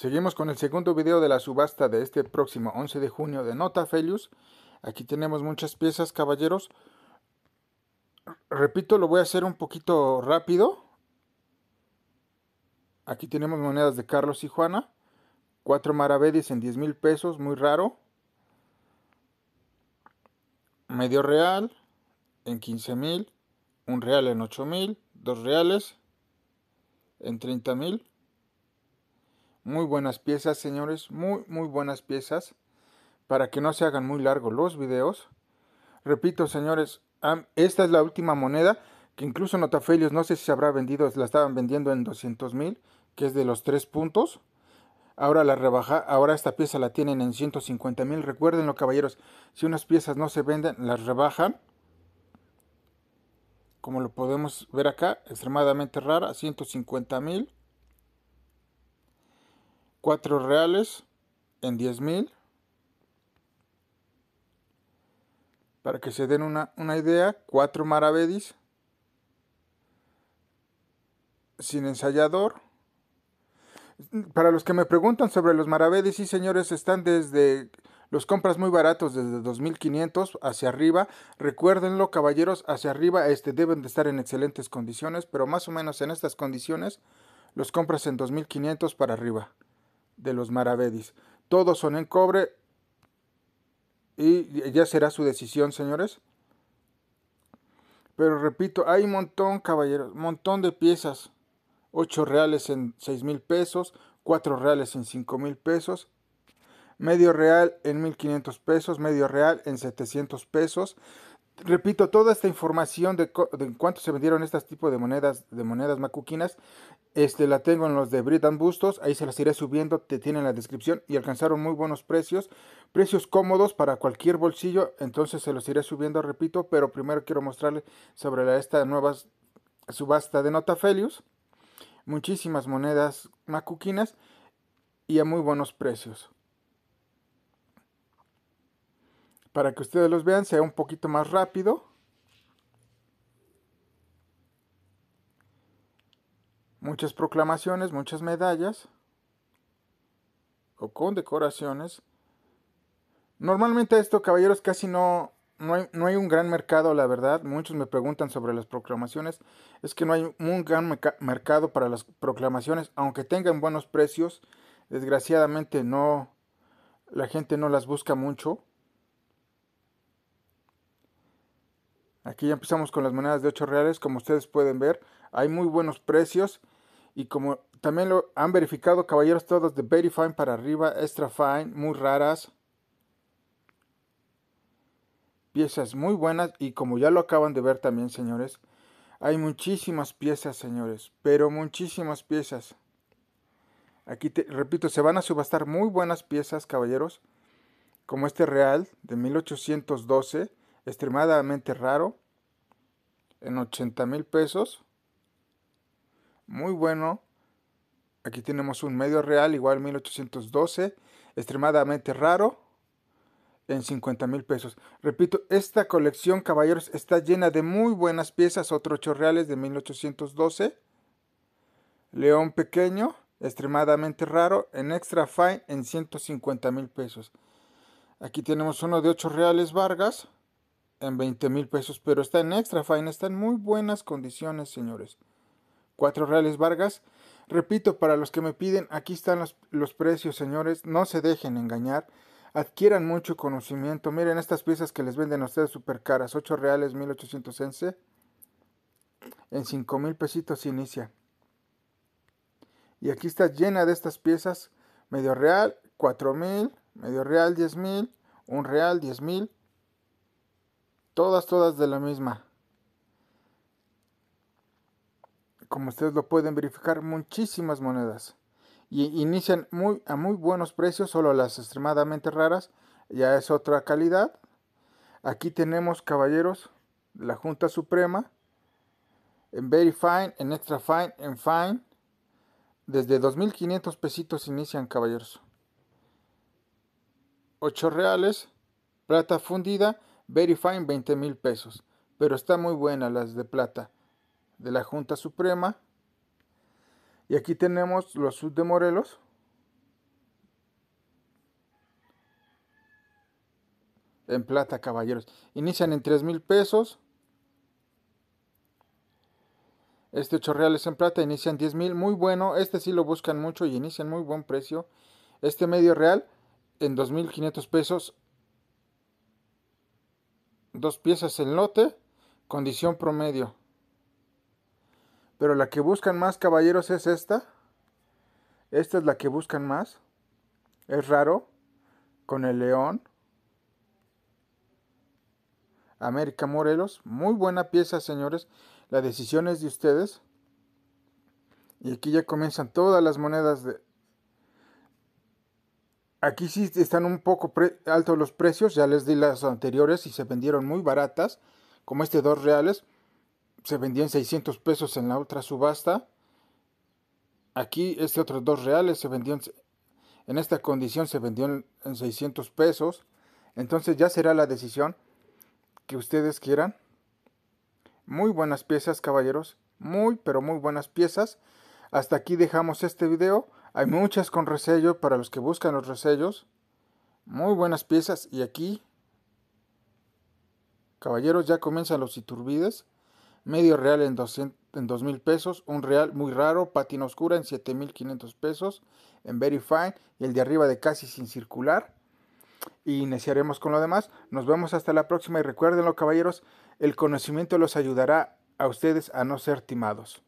Seguimos con el segundo video de la subasta de este próximo 11 de junio de Nota Felius. Aquí tenemos muchas piezas, caballeros. Repito, lo voy a hacer un poquito rápido. Aquí tenemos monedas de Carlos y Juana. Cuatro maravedis en 10 mil pesos, muy raro. Medio real en 15 mil. Un real en 8 mil. Dos reales en 30 mil muy buenas piezas, señores, muy, muy buenas piezas. Para que no se hagan muy largos los videos. Repito, señores, esta es la última moneda que incluso Notafelios, no sé si se habrá vendido, la estaban vendiendo en 200 mil, que es de los tres puntos. Ahora la rebaja, ahora esta pieza la tienen en 150 mil. Recuerdenlo, caballeros, si unas piezas no se venden, las rebajan. Como lo podemos ver acá, extremadamente rara, 150 mil. 4 reales en 10 mil. Para que se den una, idea, 4 maravedis sin ensayador. Para los que me preguntan sobre los maravedis, sí señores, están desde los compras muy baratos desde 2500 hacia arriba. Recuérdenlo, caballeros, hacia arriba este deben de estar en excelentes condiciones, pero más o menos en estas condiciones los compras en 2500 para arriba de los maravedis. Todos son en cobre y ya será su decisión, señores. Pero repito, hay un montón, caballeros, montón de piezas. 8 reales en 6 mil pesos, 4 reales en 5 mil pesos, medio real en 1500 pesos, medio real en 700 pesos. Repito, toda esta información de, cuánto se vendieron estas tipo de monedas, de monedas macuquinas, este, la tengo en los de Britan Bustos, ahí se las iré subiendo, te tienen en la descripción y alcanzaron muy buenos precios, precios cómodos para cualquier bolsillo, entonces se los iré subiendo, repito, pero primero quiero mostrarles sobre esta nueva subasta de Notafelius, muchísimas monedas macuquinas y a muy buenos precios para que ustedes los vean, sea un poquito más rápido. Muchas proclamaciones, muchas medallas o con decoraciones. Normalmente esto, caballeros, casi no, no hay, no hay, un gran mercado, la verdad. Muchos me preguntan sobre las proclamaciones. Es que no hay un gran mercado para las proclamaciones, aunque tengan buenos precios. Desgraciadamente no, la gente no las busca mucho. Aquí ya empezamos con las monedas de 8 reales. Como ustedes pueden ver, hay muy buenos precios. Y como también lo han verificado, caballeros, todos de Very Fine para arriba, Extra Fine, muy raras. Piezas muy buenas. Y como ya lo acaban de ver también, señores, hay muchísimas piezas, señores. Pero muchísimas piezas. Aquí, te, repito, se van a subastar muy buenas piezas, caballeros. Como este real de 1812 extremadamente raro, en 80 mil pesos. Muy bueno. Aquí tenemos un medio real igual 1812, extremadamente raro, en 50 mil pesos. Repito, esta colección, caballeros, está llena de muy buenas piezas, otro 8 reales de 1812. León pequeño, extremadamente raro, en extra fine en 150 mil pesos. Aquí tenemos uno de 8 reales Vargas, en 20 mil pesos, pero está en extra fine, está en muy buenas condiciones, señores. Cuatro reales Vargas. Repito, para los que me piden, aquí están los, precios, señores. No se dejen engañar. Adquieran mucho conocimiento. Miren estas piezas que les venden a ustedes súper caras. 8 reales, 1800 En 5 mil pesitos inicia. Y aquí está llena de estas piezas. Medio real, 4 mil. Medio real, 10 mil. Un real, 10 mil. Todas, todas de la misma. Como ustedes lo pueden verificar, muchísimas monedas. Y inician muy, a muy buenos precios, solo las extremadamente raras. Ya es otra calidad. Aquí tenemos, caballeros, la Junta Suprema. En Very Fine, en Extra Fine, en Fine. Desde 2.500 pesitos inician, caballeros. 8 reales. Plata fundida fine, 20 mil pesos. Pero está muy buena las de plata de la Junta Suprema. Y aquí tenemos los sud de Morelos. En plata, caballeros. Inician en 3 mil pesos. Este 8 reales en plata inician 10 mil. Muy bueno. Este sí lo buscan mucho y inician muy buen precio. Este medio real en 2.500 pesos dos piezas en lote, condición promedio. Pero la que buscan más, caballeros, es esta. Esta es la que buscan más. Es raro. Con el león. América Morelos. Muy buena pieza, señores. La decisión es de ustedes. Y aquí ya comienzan todas las monedas de, Aquí sí están un poco altos los precios, ya les di las anteriores y se vendieron muy baratas, como este 2 reales, se vendió en 600 pesos en la otra subasta. Aquí este otro 2 reales se vendió en, esta condición se vendió en, en 600 pesos. Entonces ya será la decisión que ustedes quieran. Muy buenas piezas, caballeros. Muy, pero muy buenas piezas. Hasta aquí dejamos este video. Hay muchas con resello para los que buscan los resellos. Muy buenas piezas. Y aquí, caballeros, ya comienzan los Iturbides. Medio real en, en 2.000 pesos. Un real muy raro. Patina oscura en 7.500 pesos. En Very Fine. Y el de arriba de casi sin circular. Y iniciaremos con lo demás. Nos vemos hasta la próxima. Y recuérdenlo, caballeros, el conocimiento los ayudará a ustedes a no ser timados.